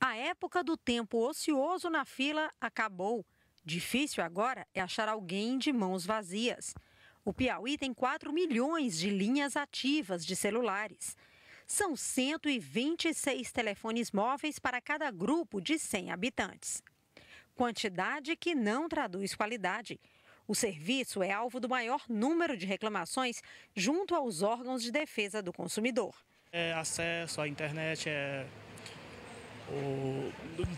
A época do tempo ocioso na fila acabou. Difícil agora é achar alguém de mãos vazias. O Piauí tem 4 milhões de linhas ativas de celulares. São 126 telefones móveis para cada grupo de 100 habitantes. Quantidade que não traduz qualidade. O serviço é alvo do maior número de reclamações junto aos órgãos de defesa do consumidor. É acesso à internet é o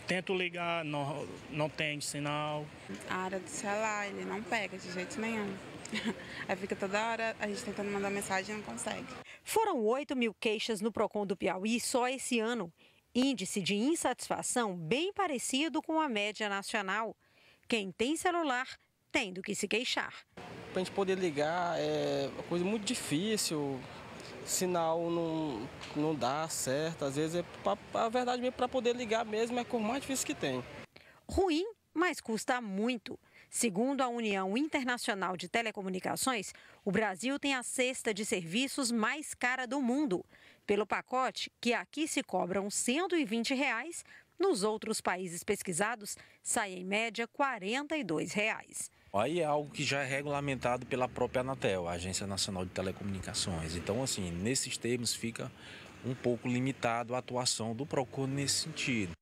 tento ligar, não, não tem sinal. A área do celular, ele não pega de jeito nenhum. Aí fica toda hora a gente tentando mandar mensagem e não consegue. Foram 8 mil queixas no PROCON do Piauí só esse ano. Índice de insatisfação bem parecido com a média nacional. Quem tem celular tem do que se queixar. Para a gente poder ligar é uma coisa muito difícil, sinal não, não dá certo, às vezes é pra, a verdade mesmo para poder ligar mesmo é com mais difícil que tem. Ruim, mas custa muito. Segundo a União Internacional de Telecomunicações, o Brasil tem a cesta de serviços mais cara do mundo. Pelo pacote, que aqui se cobram R$ 120, reais, nos outros países pesquisados sai em média R$ 42. Reais. Aí é algo que já é regulamentado pela própria Anatel, a Agência Nacional de Telecomunicações. Então, assim, nesses termos fica um pouco limitado a atuação do PROCON nesse sentido.